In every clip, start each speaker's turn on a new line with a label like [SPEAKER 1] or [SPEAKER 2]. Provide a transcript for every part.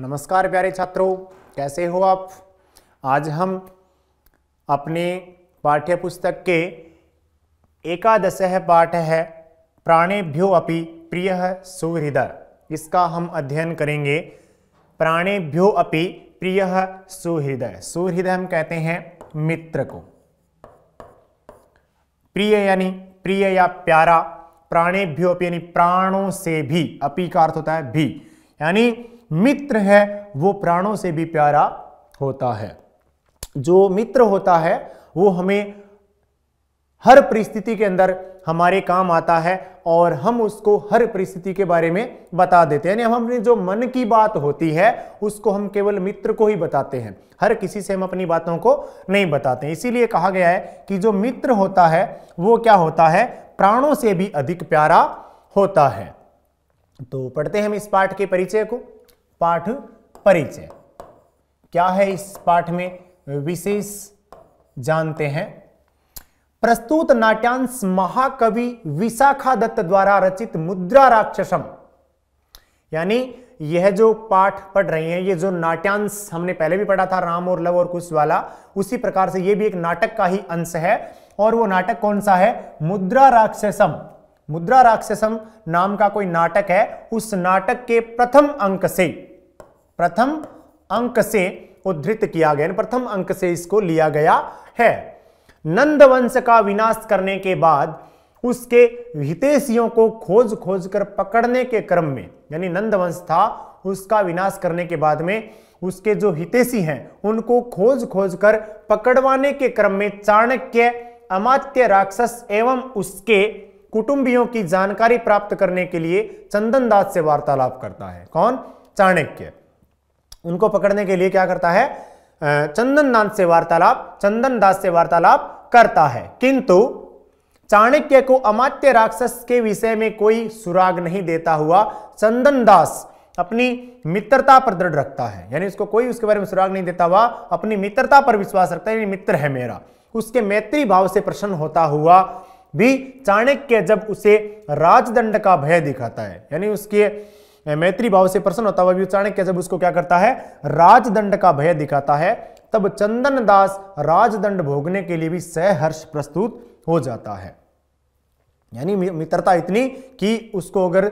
[SPEAKER 1] नमस्कार प्यारे छात्रों कैसे हो आप आज हम अपने पाठ्यपुस्तक के एकादश पाठ है प्राणेभ्यो अपि प्रिय सुहृदय इसका हम अध्ययन करेंगे प्राणेभ्यो अपि प्रिय सुहृदय सुहृदय हम कहते हैं मित्र को प्रिय यानी प्रिय या प्यारा प्राणेभ्यो अपि यानी प्राणों से भी अपि का अर्थ होता है भी यानी मित्र है वो प्राणों से भी प्यारा होता है जो मित्र होता है वो हमें हर परिस्थिति के अंदर हमारे काम आता है और हम उसको हर परिस्थिति के बारे में बता देते हैं यानी हमने जो मन की बात होती है उसको हम केवल मित्र को ही बताते हैं हर किसी से हम अपनी बातों को नहीं बताते इसीलिए कहा गया है कि जो मित्र होता है वो क्या होता है प्राणों से भी अधिक प्यारा होता है तो पढ़ते हैं हम इस पाठ के परिचय को पाठ परिचय क्या है इस पाठ में विशेष जानते हैं प्रस्तुत नाट्यांश महाकवि विशाखा दत्त द्वारा रचित मुद्रा राक्षसम यानी यह जो पाठ पढ़ रहे हैं यह जो नाट्यांश हमने पहले भी पढ़ा था राम और लव और कुश वाला उसी प्रकार से यह भी एक नाटक का ही अंश है और वो नाटक कौन सा है मुद्रा राक्षसम मुद्रा राक्षसम नाम का कोई नाटक है उस नाटक के प्रथम अंक से प्रथम अंक से उद्धृत किया गया प्रथम अंक से इसको लिया गया है नंद वंश का विनाश करने के बाद उसके हितेशियों को खोज खोज कर पकड़ने के क्रम में यानी वंश था उसका विनाश करने के बाद में उसके जो हितेशी हैं उनको खोज खोज कर पकड़वाने के क्रम में चाणक्य अमात्य राक्षस एवं उसके कुटुंबियों की जानकारी प्राप्त करने के लिए चंदन दास से वार्तालाप करता है कौन चाणक्य उनको पकड़ने के लिए क्या करता है चंदन दास से वार्तालाप चंदन दास से वार्तालाप करता है किंतु चाणक्य को अमात्य राक्षस के विषय में कोई सुराग नहीं देता हुआ चंदन दास अपनी मित्रता पर दृढ़ रखता है यानी उसको कोई उसके बारे में सुराग नहीं देता हुआ अपनी मित्रता पर विश्वास रखता है यानी मित्र है मेरा उसके मैत्री भाव से प्रसन्न होता हुआ भी चाणक्य जब उसे राजदंड का भय दिखाता है यानी उसके मैत्री भाव से प्रसन्न होता हुआ भी चाणक्य जब उसको क्या करता है राजदंड का भय दिखाता है तब चंदन दास राजदंड भोगने के लिए भी सहर्ष प्रस्तुत हो जाता है यानी मित्रता इतनी कि उसको अगर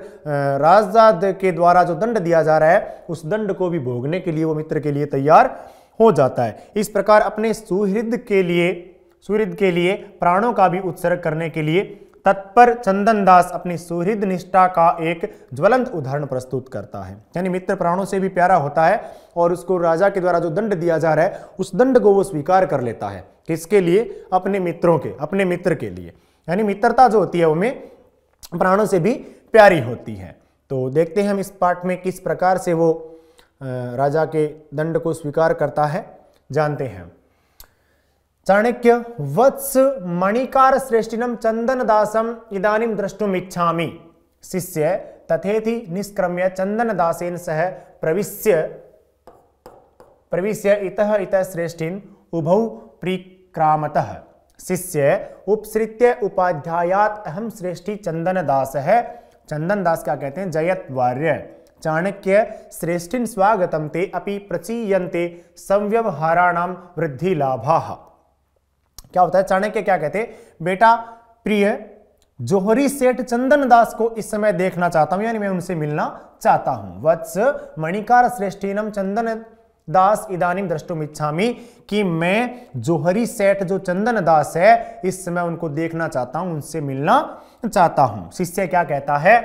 [SPEAKER 1] राजदाद के द्वारा जो दंड दिया जा रहा है उस दंड को भी भोगने के लिए वो मित्र के लिए तैयार हो जाता है इस प्रकार अपने सुहृद के लिए सुहृद के लिए प्राणों का भी उत्सर्ग करने के लिए तत्पर चंदन दास अपनी सुहृद निष्ठा का एक ज्वलंत उदाहरण प्रस्तुत करता है यानी मित्र प्राणों से भी प्यारा होता है और उसको राजा के द्वारा जो दंड दिया जा रहा है उस दंड को वो स्वीकार कर लेता है किसके लिए अपने मित्रों के अपने मित्र के लिए यानी मित्रता जो होती है वो प्राणों से भी प्यारी होती है तो देखते हैं हम इस पाठ में किस प्रकार से वो राजा के दंड को स्वीकार करता है जानते हैं चाणक्य वत्स मणिकार श्रेष्ठिनम चंदन दासम इदानीम द्रष्टुम्छा शिष्य तथेति निष्क्रम्य चंदन दासेन सह प्रवेश प्रवेश इतः इतः श्रेष्ठिन उभौ प्रीक्रामत शिष्य उपसृत उपाध्यायात अहम श्रेष्ठी चंदन दास है चंदन दास क्या कहते हैं वार्य चाणक्य श्रेष्ठिन स्वागतम ते अपि प्रचीयते संव्यवहाराण वृद्धि लाभा क्या होता है चाणक्य क्या कहते बेटा प्रिय जोहरी सेठ चंदन दास को इस समय देखना चाहता हूं यानी मैं उनसे मिलना चाहता हूं वत्स मणिकार श्रेष्ठीनम चंदन दास इदानिम दृष्टुम इच्छा कि मैं जोहरी सेठ जो चंदन दास है इस समय उनको देखना चाहता हूं उनसे मिलना चाहता हूं शिष्य क्या कहता है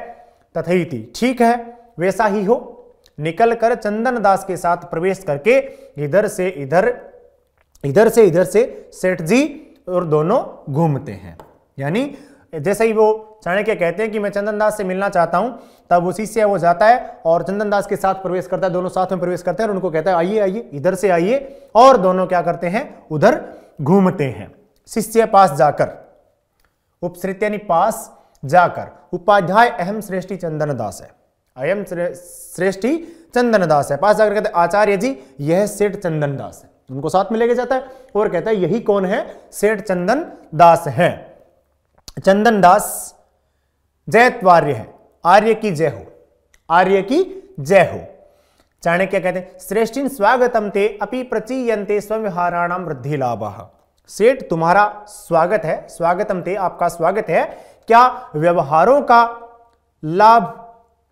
[SPEAKER 1] तथईति ठीक है वैसा ही हो निकल कर चंदन दास के साथ प्रवेश करके इधर से इधर इधर से इधर से सेठ जी और दोनों घूमते हैं यानी जैसे ही वो चाणक्य कहते हैं कि मैं चंदनदास से मिलना चाहता हूं तब उसी से वो जाता है और चंदनदास के साथ प्रवेश करता है दोनों साथ में प्रवेश करते हैं और उनको कहता है आइए आइए इधर से आइए और दोनों क्या करते हैं उधर घूमते हैं शिष्य पास जाकर उपश्रित यानी पास जाकर उपाध्याय अहम श्रेष्ठी चंदनदास है अयम श्रेष्ठी चंदनदास है पास जाकर कहते आचार्य जी यह सेठ चंदनदास है उनको साथ में लेके जाता है और कहता है यही कौन है सेठ चंदन दास है चंदन दास जयत्वार्य है आर्य की जय हो आर्य की जय हो चाणक्य कहते हैं श्रेष्ठ स्वागतम ते अपि प्रचीयते स्वव्यवहाराणाम वृद्धि लाभ सेठ तुम्हारा स्वागत है स्वागतम ते आपका स्वागत है क्या व्यवहारों का लाभ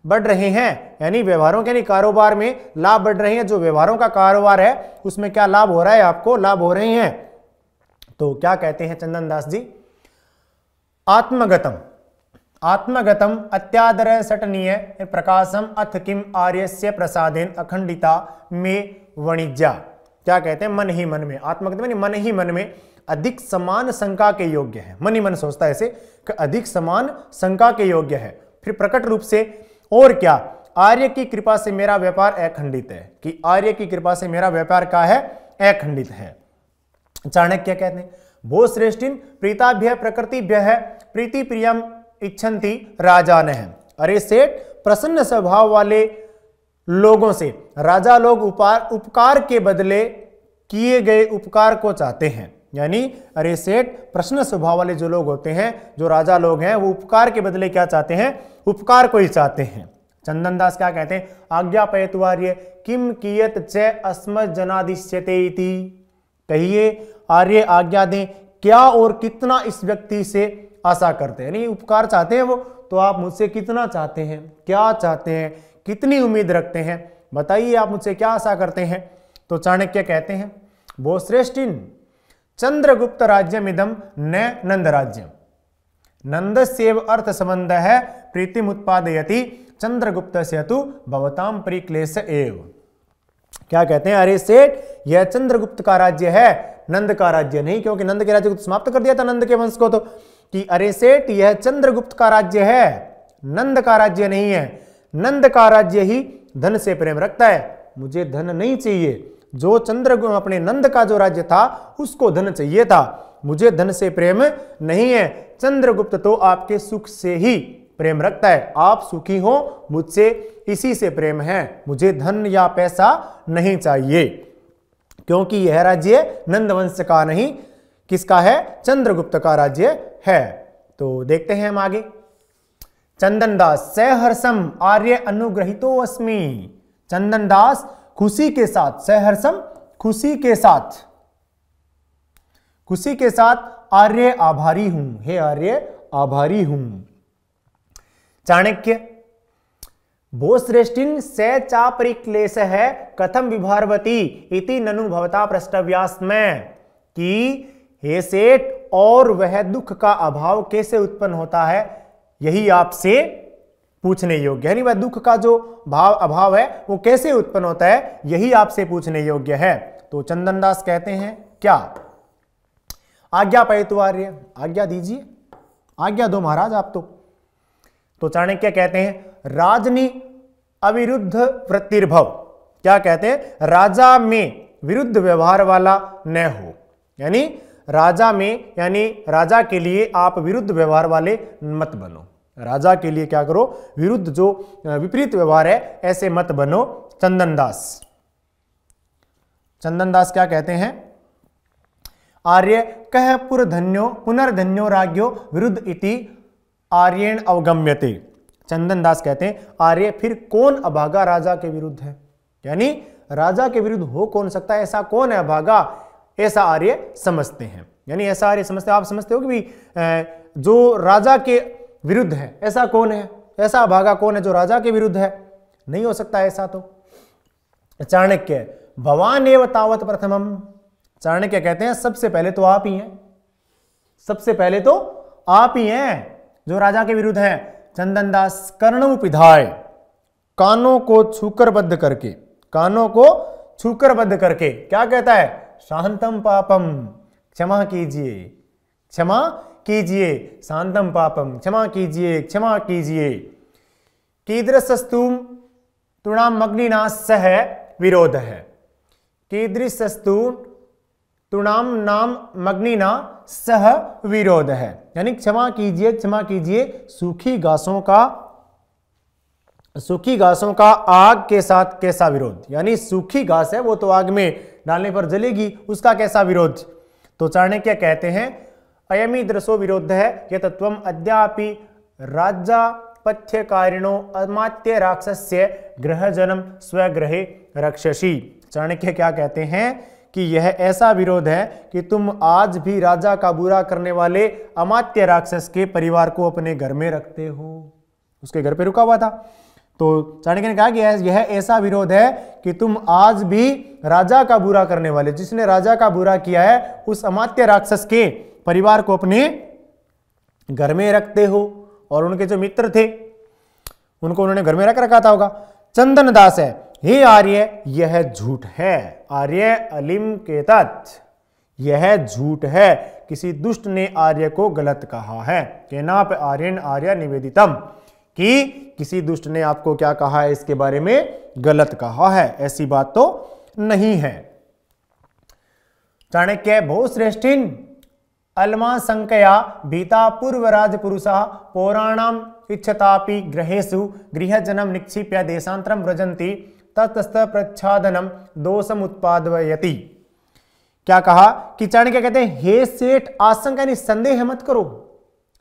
[SPEAKER 1] बढ़ रहे हैं यानी व्यवहारों के यानी कारोबार में लाभ बढ़ रहे हैं जो व्यवहारों का कारोबार है उसमें क्या लाभ हो रहा है आपको लाभ हो रहे हैं तो क्या कहते हैं चंदन दास जी आत्मगतम आत्मगतम अत्यादर सटनीय प्रकाशम अथ किम आर्यस्य प्रसादेन अखंडिता में वणिज्या क्या कहते हैं मन ही मन में आत्मगत यानी मन ही मन में अधिक समान शंका के योग्य है मन ही मन सोचता है ऐसे कि अधिक समान शंका के योग्य है फिर प्रकट रूप से और क्या आर्य की कृपा से मेरा व्यापार अखंडित है कि आर्य की कृपा से मेरा व्यापार क्या है अखंडित है चाणक्य कहते हैं भो श्रेष्ठिन प्रीताभ्य प्रकृति है प्रीति प्रियम इच्छन्ति राजा ने अरे सेठ प्रसन्न स्वभाव वाले लोगों से राजा लोग उपकार के बदले किए गए उपकार को चाहते हैं यानी अरे सेठ प्रश्न स्वभाव वाले जो लोग होते हैं जो राजा लोग हैं वो उपकार के बदले क्या चाहते हैं उपकार को ही चाहते हैं चंदन दास क्या कहते हैं आज्ञा पयतुवार्य किम कियत च अस्मत जनादिश्यते कहिए आर्य आज्ञा दें क्या और कितना इस व्यक्ति से आशा करते हैं यानी उपकार चाहते हैं वो तो आप मुझसे कितना चाहते हैं क्या चाहते हैं कितनी उम्मीद रखते हैं बताइए आप मुझसे क्या आशा करते हैं तो चाणक्य कहते हैं वो श्रेष्ठिन चंद्रगुप्त राज्य इदम न नंद राज्यम नंद से अर्थ संबंध है प्रीतिम उत्पादयति चंद्रगुप्त से तो भवताम परिक्लेश एव क्या कहते हैं अरे सेठ यह चंद्रगुप्त का राज्य है नंद का राज्य नहीं क्योंकि नंद के राज्य को तो समाप्त कर दिया था नंद के वंश को तो कि अरे सेठ यह चंद्रगुप्त का राज्य है नंद का राज्य नहीं है नंद का राज्य ही धन से प्रेम रखता है मुझे धन नहीं चाहिए जो चंद्र अपने नंद का जो राज्य था उसको धन चाहिए था मुझे धन से प्रेम नहीं है चंद्रगुप्त तो आपके सुख से ही प्रेम रखता है आप सुखी हो मुझसे इसी से प्रेम है मुझे धन या पैसा नहीं चाहिए क्योंकि यह राज्य नंद वंश का नहीं किसका है चंद्रगुप्त का राज्य है तो देखते हैं हम आगे चंदन दास सहर्षम आर्य अनुग्रहितो अस्मि चंदन दास खुशी के साथ सहर्षम खुशी के साथ खुशी के साथ आर्य आभारी हूं हे आर्य आभारी हूं चाणक्य भोश्रेष्ठिन से चापरिक्लेश है कथम विभारवती इति ननु भवता प्रस्तव्यास में कि हे सेठ और वह दुख का अभाव कैसे उत्पन्न होता है यही आपसे पूछने योग्य यानी वह दुख का जो भाव अभाव है वो कैसे उत्पन्न होता है यही आपसे पूछने योग्य है तो चंदन दास कहते हैं क्या आज्ञा पैतुवार्य आज्ञा दीजिए आज्ञा दो महाराज आप तो तो चाणक्य कहते हैं राजनी अविरुद्ध वृत्तिर्भव क्या कहते हैं राजा में विरुद्ध व्यवहार वाला न हो यानी राजा में यानी राजा के लिए आप विरुद्ध व्यवहार वाले मत बनो राजा के लिए क्या करो विरुद्ध जो विपरीत व्यवहार है ऐसे मत बनो चंदनदास चंदनदास चंदन दास क्या कहते हैं आर्य कह पुरधन्यो पुनर्धन्यो राग्यो विरुद्ध इति आर्यण अवगम्यते चंदन दास कहते हैं आर्य फिर कौन अभागा राजा के विरुद्ध है यानी राजा के विरुद्ध हो कौन सकता है ऐसा कौन है अभागा ऐसा आर्य समझते हैं यानी ऐसा आर्य समझते आप समझते हो कि भी जो राजा के विरुद्ध है ऐसा कौन है ऐसा भागा कौन है जो राजा के विरुद्ध है नहीं हो सकता ऐसा तो चाणक्य भवान एव तावत प्रथमम चाणक्य कहते हैं सबसे पहले तो आप ही हैं सबसे पहले तो आप ही हैं जो राजा के विरुद्ध हैं चंदन दास कर्ण पिधाय कानों को छूकर बद्ध करके कानों को छूकर बद्ध करके क्या कहता है शांतम पापम क्षमा कीजिए क्षमा कीजिए शांतम पापम क्षमा कीजिए क्षमा कीजिए कीदृशस्तूम तृणाम अग्निनाश सह विरोध है कीदृशस्तू तृणाम नाम मग्निना सह विरोध है यानी क्षमा कीजिए क्षमा कीजिए सूखी घासों का सूखी घासों का आग के साथ कैसा विरोध यानी सूखी घास है वो तो आग में डालने पर जलेगी उसका कैसा विरोध तो चाणक्य कहते हैं अयमीदृशो दृशो है ये तत्व अद्यापि राजपथ्यकारिणो अमात्य राक्षस्य ग्रहजनम स्वग्रहे रक्षसी चाणक्य क्या कहते हैं कि यह ऐसा विरोध है कि तुम आज भी राजा का बुरा करने वाले अमात्य राक्षस के परिवार को अपने घर में रखते हो उसके घर पे रुका हुआ था तो चाणक्य ने कहा कि यह ऐसा विरोध है कि तुम आज भी राजा का बुरा करने वाले जिसने राजा का बुरा किया है उस अमात्य राक्षस के परिवार को अपने घर में रखते हो और उनके जो मित्र थे उनको उन्होंने घर में रख रखा था होगा चंदन दास है हे आर्य यह झूठ है आर्य अलिम के तत् यह झूठ है किसी दुष्ट ने आर्य को गलत कहा है कहना नाप आर्यन आर्य निवेदितम कि किसी दुष्ट ने आपको क्या कहा है इसके बारे में गलत कहा है ऐसी बात तो नहीं है चाणक्य बहुत श्रेष्ठिन अल्मा संकया भीता पूर्वराजपुरुष पौराणाम इच्छतापि गृहेषु गृहजन निक्षिप्य देशांतरम व्रजंती तत्स्त प्रच्छादनम दोषम क्या कहा कि चाणक्य कहते हैं हे सेठ आशंका यानी संदेह मत करो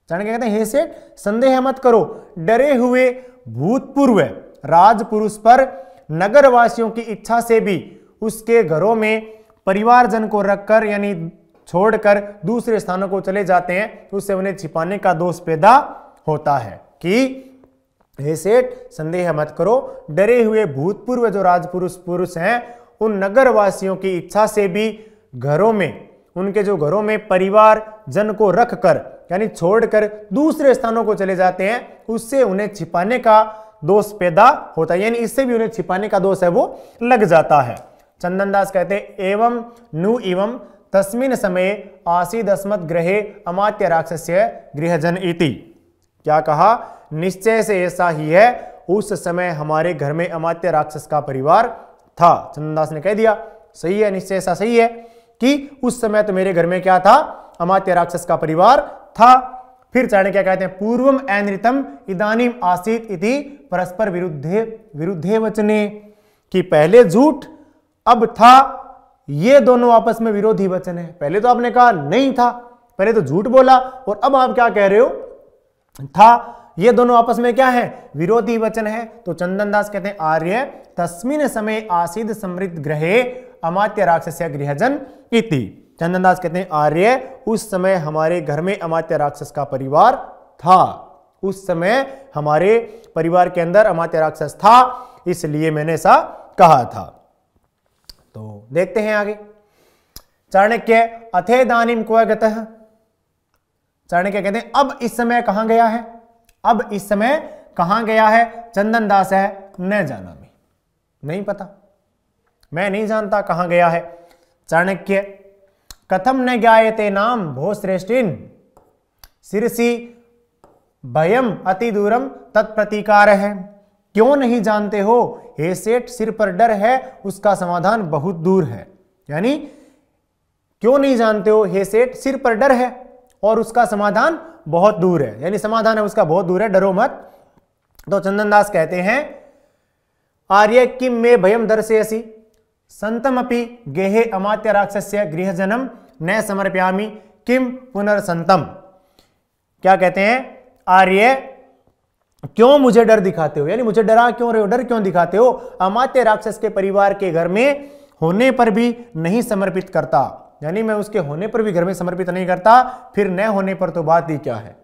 [SPEAKER 1] चाणक्य कहते हैं हे सेठ संदेह मत करो डरे हुए भूतपूर्व राजपुरुष पर नगरवासियों की इच्छा से भी उसके घरों में परिवारजन को रखकर यानी छोड़कर दूसरे स्थानों को चले जाते हैं तो उससे उन्हें छिपाने का दोष पैदा होता है कि हे सेठ संदेह मत करो डरे हुए भूतपूर्व जो राजपुरुष पुरुष हैं उन नगरवासियों की इच्छा से भी घरों में उनके जो घरों में परिवार जन को रख कर यानी छोड़कर दूसरे स्थानों को चले जाते हैं उससे उन्हें छिपाने का दोष पैदा होता है यानी इससे भी उन्हें छिपाने का दोष है वो लग जाता है चंदन दास कहते हैं एवं नु एवं तस्मिन समय आसीदस्मत् ग्रहे अमात्य राक्षस गृहजन इति क्या कहा निश्चय से ऐसा ही है उस समय हमारे घर में अमात्य राक्षस का परिवार था चंदनदास ने कह दिया सही है निश्चय ऐसा सही है कि उस समय तो मेरे घर में क्या था अमात्य राक्षस का परिवार था फिर क्या कहते हैं पूर्वम एनृतम इदानीम आसित इति परस्पर विरुद्धे विरुद्धे वचने कि पहले झूठ अब था ये दोनों आपस में विरोधी वचन है पहले तो आपने कहा नहीं था पहले तो झूठ बोला और अब आप क्या कह रहे हो था ये दोनों आपस में क्या है विरोधी वचन है तो चंदन दास कहते हैं आर्य तस्मिन समय आसिद समृद्ध ग्रहे अमात्य राक्षस गृहजन इति चंदन दास कहते हैं आर्य उस समय हमारे घर में अमात्य राक्षस का परिवार था उस समय हमारे परिवार के अंदर अमात्य राक्षस था इसलिए मैंने ऐसा कहा था तो देखते हैं आगे चाणक्य अथे दानी को चाणक्य कहते हैं अब इस समय कहां गया है अब इस समय कहां गया है चंदन दास है न जाना मैं नहीं पता मैं नहीं जानता कहां गया है चाणक्य कथम न ज्ञाते नाम भोश्रेष्ठिन सिरसी भयम अति दूरम तत्प्रतीकार है क्यों नहीं जानते हो हे सेठ सिर पर डर है उसका समाधान बहुत दूर है यानी क्यों नहीं जानते हो हे सेठ सिर पर डर है और उसका समाधान बहुत दूर है यानी समाधान है उसका बहुत दूर है डरो मत तो चंदनदास कहते हैं आर्य किम में भयम दर्शयसी अपनी गेहे अमात्य राक्षस्य गृहजनम न समर्पयामी किम पुनर्संतम क्या कहते हैं आर्य क्यों मुझे डर दिखाते हो यानी मुझे डरा क्यों रहे हो डर क्यों दिखाते हो अमात्य राक्षस के परिवार के घर में होने पर भी नहीं समर्पित करता यानी मैं उसके होने पर भी घर में समर्पित नहीं करता फिर न होने पर तो बात ही क्या है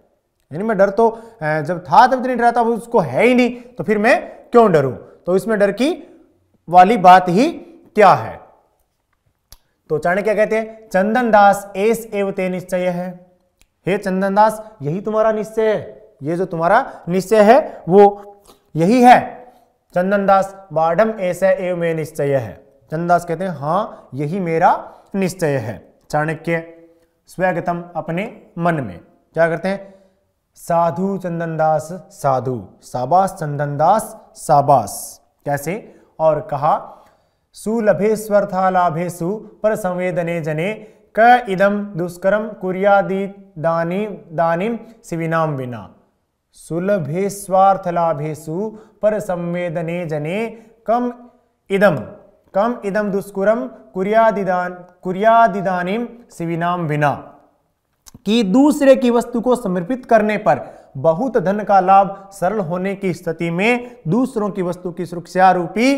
[SPEAKER 1] यानी मैं डर तो जब था तब नहीं डरा था उसको है ही नहीं तो फिर मैं क्यों डरू तो इसमें डर की वाली बात ही क्या है तो क्या कहते हैं चंदन दास एस एवते निश्चय है हे चंदन दास यही तुम्हारा निश्चय है ये जो तुम्हारा निश्चय है वो यही है चंदनदास बाडम ऐसा एव में निश्चय है चंदनदास कहते हैं हाँ यही मेरा निश्चय है चाणक्य स्वगतम अपने मन में क्या करते हैं साधु चंदनदास साधु साबास चंदनदास साबास कैसे और कहा सुलभेश्वर था सु पर संवेदने जने क इदम दुष्कर्म कुरिया दानी दानी शिविनाम विना सुलभे स्वार्थलाभेशु पर संवेदने जने कम इदम कम इदम दुष्कुरम कुरियादिदान कुरियादिदानिम शिविनाम विना कि दूसरे की वस्तु को समर्पित करने पर बहुत धन का लाभ सरल होने की स्थिति में दूसरों की वस्तु की सुरक्षा रूपी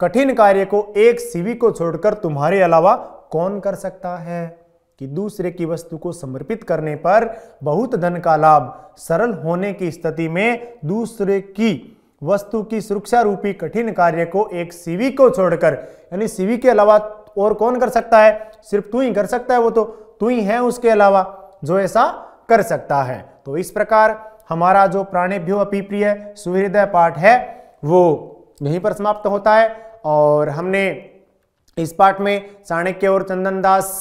[SPEAKER 1] कठिन कार्य को एक शिवि को छोड़कर तुम्हारे अलावा कौन कर सकता है कि दूसरे की वस्तु को समर्पित करने पर बहुत धन का लाभ सरल होने की स्थिति में दूसरे की वस्तु की सुरक्षा रूपी कठिन कार्य को एक सीवी को छोड़कर यानी सीवी के अलावा और कौन कर सकता है सिर्फ तू ही कर सकता है वो तो तू ही है उसके अलावा जो ऐसा कर सकता है तो इस प्रकार हमारा जो प्राणिभ्यो अपीप्रिय सुहृदय पाठ है वो यहीं पर समाप्त होता है और हमने इस पाठ में चाणक्य और चंदन दास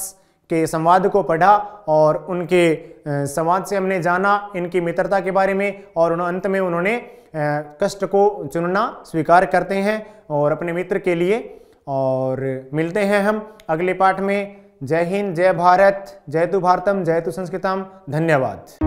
[SPEAKER 1] के संवाद को पढ़ा और उनके संवाद से हमने जाना इनकी मित्रता के बारे में और अंत में उन्होंने कष्ट को चुनना स्वीकार करते हैं और अपने मित्र के लिए और मिलते हैं हम अगले पाठ में जय हिंद जय भारत जय तु भारतम जय तु संस्कृतम धन्यवाद